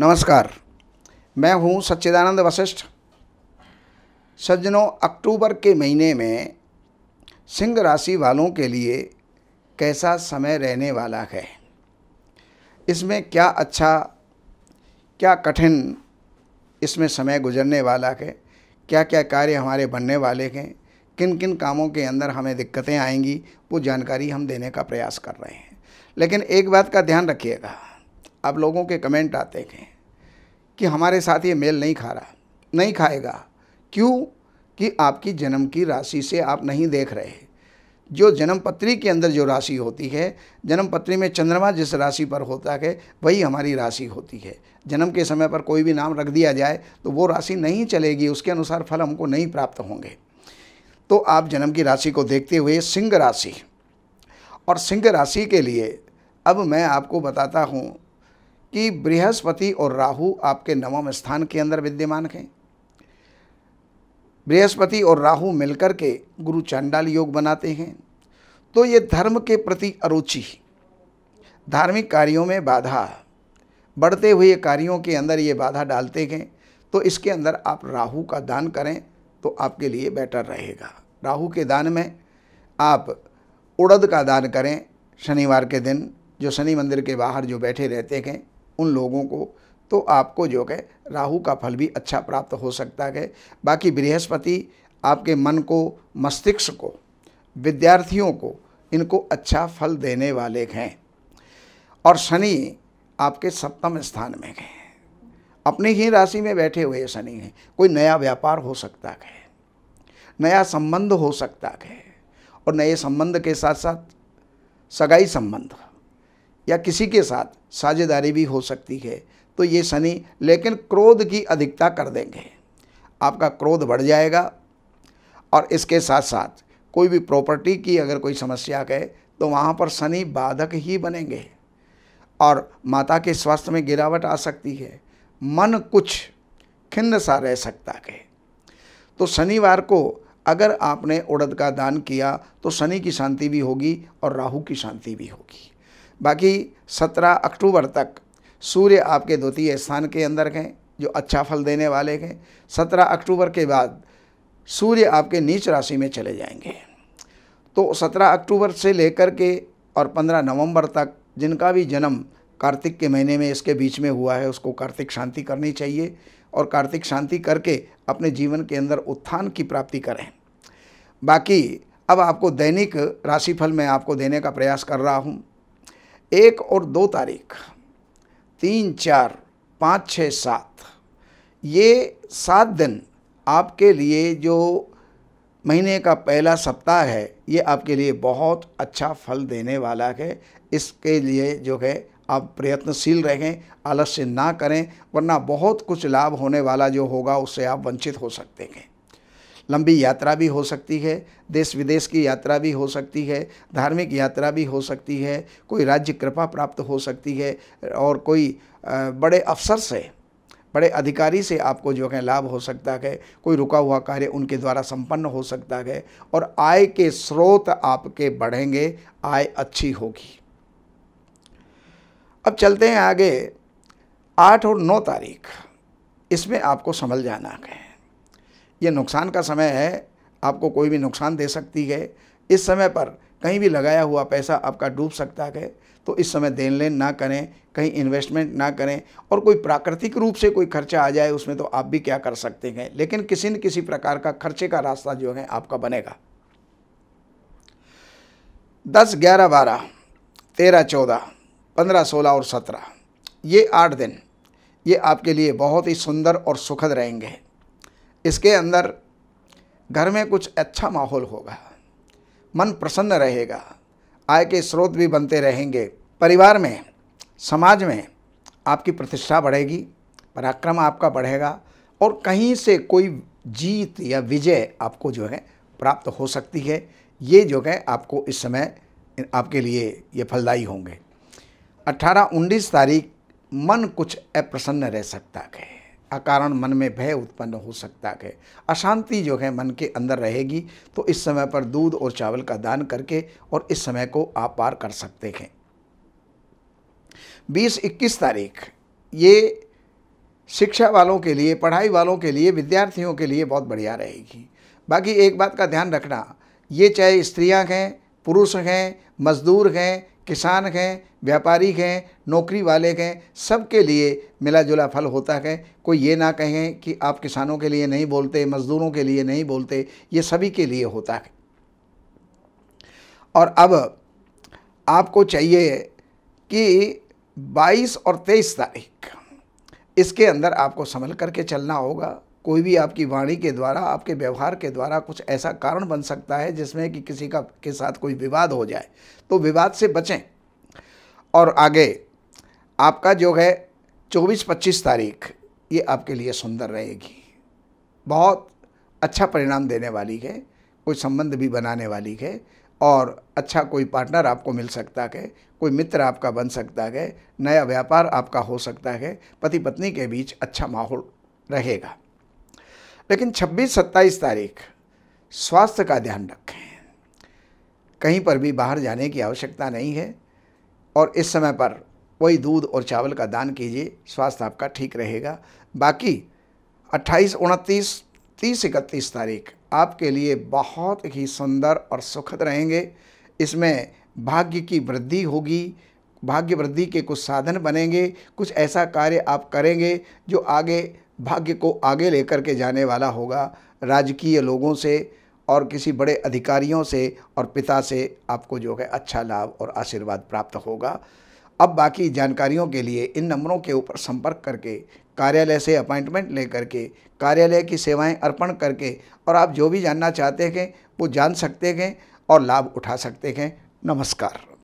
नमस्कार मैं हूं सच्चिदानंद वशिष्ठ सज्जनों अक्टूबर के महीने में सिंह राशि वालों के लिए कैसा समय रहने वाला है इसमें क्या अच्छा क्या कठिन इसमें समय गुजरने वाला है क्या क्या कार्य हमारे बनने वाले हैं किन किन कामों के अंदर हमें दिक्कतें आएंगी वो जानकारी हम देने का प्रयास कर रहे हैं लेकिन एक बात का ध्यान रखिएगा आप लोगों के कमेंट आते हैं कि हमारे साथ ये मेल नहीं खा रहा नहीं खाएगा क्यों कि आपकी जन्म की राशि से आप नहीं देख रहे जो जन्म पत्री के अंदर जो राशि होती है जन्म पत्री में चंद्रमा जिस राशि पर होता है वही हमारी राशि होती है जन्म के समय पर कोई भी नाम रख दिया जाए तो वो राशि नहीं चलेगी उसके अनुसार फल हमको नहीं प्राप्त होंगे तो आप जन्म की राशि को देखते हुए सिंह राशि और सिंह राशि के लिए अब मैं आपको बताता हूँ कि बृहस्पति और राहु आपके नवम स्थान के अंदर विद्यमान हैं बृहस्पति और राहु मिलकर के गुरु चांडाल योग बनाते हैं तो ये धर्म के प्रति अरुचि धार्मिक कार्यों में बाधा बढ़ते हुए कार्यों के अंदर ये बाधा डालते हैं तो इसके अंदर आप राहु का दान करें तो आपके लिए बेटर रहेगा राहु के दान में आप उड़द का दान करें शनिवार के दिन जो शनि मंदिर के बाहर जो बैठे रहते हैं उन लोगों को तो आपको जो है राहु का फल भी अच्छा प्राप्त हो सकता है बाकी बृहस्पति आपके मन को मस्तिष्क को विद्यार्थियों को इनको अच्छा फल देने वाले हैं और शनि आपके सप्तम स्थान में हैं अपनी ही राशि में बैठे हुए शनि हैं कोई नया व्यापार हो सकता है नया संबंध हो सकता है और नए संबंध के साथ साथ सगाई संबंध या किसी के साथ साझेदारी भी हो सकती है तो ये शनि लेकिन क्रोध की अधिकता कर देंगे आपका क्रोध बढ़ जाएगा और इसके साथ साथ कोई भी प्रॉपर्टी की अगर कोई समस्या है तो वहाँ पर शनि बाधक ही बनेंगे और माता के स्वास्थ्य में गिरावट आ सकती है मन कुछ खिन्न सा रह सकता है तो शनिवार को अगर आपने उड़द का दान किया तो शनि की शांति भी होगी और राहु की शांति भी होगी बाकी सत्रह अक्टूबर तक सूर्य आपके द्वितीय स्थान के अंदर गए जो अच्छा फल देने वाले हैं सत्रह अक्टूबर के बाद सूर्य आपके नीच राशि में चले जाएंगे तो सत्रह अक्टूबर से लेकर के और पंद्रह नवंबर तक जिनका भी जन्म कार्तिक के महीने में इसके बीच में हुआ है उसको कार्तिक शांति करनी चाहिए और कार्तिक शांति करके अपने जीवन के अंदर उत्थान की प्राप्ति करें बाकी अब आपको दैनिक राशिफल मैं आपको देने का प्रयास कर रहा हूँ एक और दो तारीख तीन चार पाँच छः सात ये सात दिन आपके लिए जो महीने का पहला सप्ताह है ये आपके लिए बहुत अच्छा फल देने वाला है इसके लिए जो है आप प्रयत्नशील रहें आलस्य ना करें वरना बहुत कुछ लाभ होने वाला जो होगा उससे आप वंचित हो सकते हैं लंबी यात्रा भी हो सकती है देश विदेश की यात्रा भी हो सकती है धार्मिक यात्रा भी हो सकती है कोई राज्य कृपा प्राप्त हो सकती है और कोई बड़े अफसर से बड़े अधिकारी से आपको जो है लाभ हो सकता है कोई रुका हुआ कार्य उनके द्वारा संपन्न हो सकता है और आय के स्रोत आपके बढ़ेंगे आय अच्छी होगी अब चलते हैं आगे आठ और नौ तारीख इसमें आपको संभल जाना है ये नुकसान का समय है आपको कोई भी नुकसान दे सकती है इस समय पर कहीं भी लगाया हुआ पैसा आपका डूब सकता है तो इस समय देन लेन ना करें कहीं इन्वेस्टमेंट ना करें और कोई प्राकृतिक रूप से कोई खर्चा आ जाए उसमें तो आप भी क्या कर सकते हैं लेकिन किसी न किसी प्रकार का खर्चे का रास्ता जो है आपका बनेगा दस ग्यारह बारह तेरह चौदह पंद्रह सोलह और सत्रह ये आठ दिन ये आपके लिए बहुत ही सुंदर और सुखद रहेंगे इसके अंदर घर में कुछ अच्छा माहौल होगा मन प्रसन्न रहेगा आय के स्रोत भी बनते रहेंगे परिवार में समाज में आपकी प्रतिष्ठा बढ़ेगी पराक्रम आपका बढ़ेगा और कहीं से कोई जीत या विजय आपको जो है प्राप्त हो सकती है ये जो है आपको इस समय आपके लिए ये फलदायी होंगे 18-19 तारीख मन कुछ अप्रसन्न रह सकता है अकारण मन में भय उत्पन्न हो सकता है अशांति जो है मन के अंदर रहेगी तो इस समय पर दूध और चावल का दान करके और इस समय को आप पार कर सकते हैं 20-21 तारीख ये शिक्षा वालों के लिए पढ़ाई वालों के लिए विद्यार्थियों के लिए बहुत बढ़िया रहेगी बाकी एक बात का ध्यान रखना ये चाहे स्त्रियां हैं पुरुष हैं मजदूर हैं किसान हैं व्यापारी हैं नौकरी वाले हैं सबके लिए मिला जुला फल होता है कोई ये ना कहें कि आप किसानों के लिए नहीं बोलते मज़दूरों के लिए नहीं बोलते ये सभी के लिए होता है और अब आपको चाहिए कि 22 और 23 तारीख इसके अंदर आपको संभल करके चलना होगा कोई भी आपकी वाणी के द्वारा आपके व्यवहार के द्वारा कुछ ऐसा कारण बन सकता है जिसमें कि किसी का के साथ कोई विवाद हो जाए तो विवाद से बचें और आगे आपका जो है 24-25 तारीख ये आपके लिए सुंदर रहेगी बहुत अच्छा परिणाम देने वाली है कोई संबंध भी बनाने वाली है और अच्छा कोई पार्टनर आपको मिल सकता है कोई मित्र आपका बन सकता है नया व्यापार आपका हो सकता है पति पत्नी के बीच अच्छा माहौल रहेगा लेकिन 26-27 तारीख स्वास्थ्य का ध्यान रखें कहीं पर भी बाहर जाने की आवश्यकता नहीं है और इस समय पर वही दूध और चावल का दान कीजिए स्वास्थ्य आपका ठीक रहेगा बाकी 28, उनतीस तीस इकतीस तारीख आपके लिए बहुत ही सुंदर और सुखद रहेंगे इसमें भाग्य की वृद्धि होगी भाग्य वृद्धि के कुछ साधन बनेंगे कुछ ऐसा कार्य आप करेंगे जो आगे भाग्य को आगे लेकर के जाने वाला होगा राजकीय लोगों से और किसी बड़े अधिकारियों से और पिता से आपको जो है अच्छा लाभ और आशीर्वाद प्राप्त होगा अब बाकी जानकारियों के लिए इन नंबरों के ऊपर संपर्क करके कार्यालय से अपॉइंटमेंट ले करके कार्यालय की सेवाएं अर्पण करके और आप जो भी जानना चाहते हैं वो जान सकते हैं और लाभ उठा सकते हैं नमस्कार